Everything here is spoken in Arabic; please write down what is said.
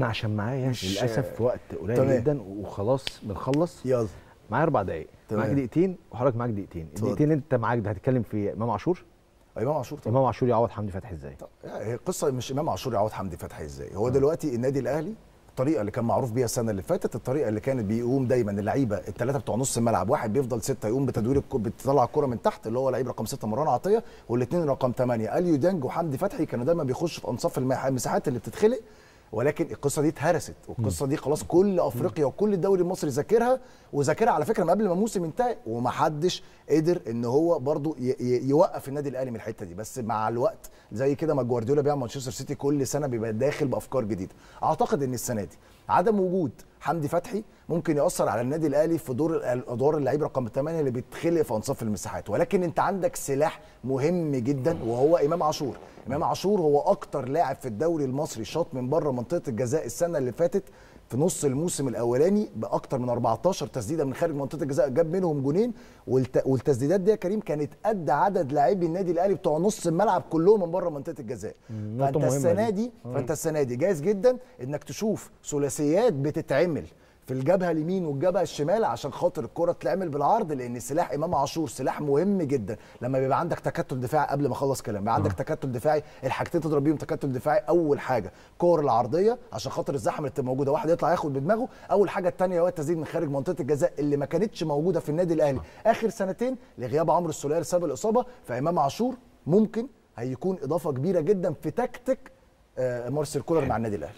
انا عشان معايا يعني، للاسف في وقت قليل طبعا. جدا وخلاص بنخلص يلا معايا اربع دقائق معاك دقيقتين وحضرتك معاك دقيقتين الدقيقتين اللي انت معاك ده هتتكلم في امام عاشور آه، امام عاشور طبعا امام عاشور يعوض حمدي فتحي ازاي؟ يعني هي القصه مش امام عاشور يعوض حمدي فتحي ازاي هو آه. دلوقتي النادي الاهلي الطريقه اللي كان معروف بيها السنه اللي فاتت الطريقه اللي كانت بيقوم دايما اللعيبه الثلاثه بتوع نص الملعب واحد بيفضل سته يقوم بتدوير الكو... بتطلع الكره من تحت اللي هو لعيب رقم سته مروان عطيه والاثنين رقم ثمانيه اليو دانج وحمدي فتحي كانوا دايما بيخشوا في انصاف المساحات اللي بتتخلق ولكن القصه دي اتهرست والقصه دي خلاص كل افريقيا وكل الدوري المصري ذاكرها وذاكرها على فكره من قبل ما الموسم انتهى ومحدش قدر ان هو برضو يوقف النادي الاهلي من الحته دي بس مع الوقت زي كده ما جوارديولا بيعمل مانشستر سيتي كل سنه بيبقى داخل بافكار جديده اعتقد ان السنه دي عدم وجود حمدي فتحي ممكن ياثر على النادي الاهلي في دور ادوار اللعيب رقم 8 اللي بيتخلق في انصاف المساحات ولكن انت عندك سلاح مهم جدا وهو امام عاشور امام عاشور هو اكتر لاعب في الدوري المصري شاط من بره منطقه الجزاء السنه اللي فاتت في نص الموسم الاولاني باكتر من 14 تسديده من خارج منطقه الجزاء جاب منهم جونين والتسديدات دي يا كريم كانت قد عدد لاعبي النادي الاهلي بتوع نص الملعب كلهم من بره منطقه الجزاء فانت السنه دي, فانت السنه دي جايز جدا انك تشوف ثلاثيات بتتعمل يكمل في الجبهه اليمين والجبهه الشمال عشان خاطر الكره تتعمل بالعرض لان سلاح امام عاشور سلاح مهم جدا لما بيبقى عندك تكتل دفاعي قبل ما اخلص كلام بيبقى عندك آه. تكتل دفاعي الحاجتين تضرب بيهم تكتل دفاعي اول حاجه كور العرضيه عشان خاطر الزحمه اللي موجوده واحد يطلع ياخد بدماغه اول حاجه الثانيه هو التزيد من خارج منطقه الجزاء اللي ما كانتش موجوده في النادي الاهلي آه. اخر سنتين لغياب عمرو السوليه لسبب الاصابه فامام عاشور ممكن هيكون اضافه كبيره جدا في تكتيك آه، مارسيل كولر مع النادي الاهلي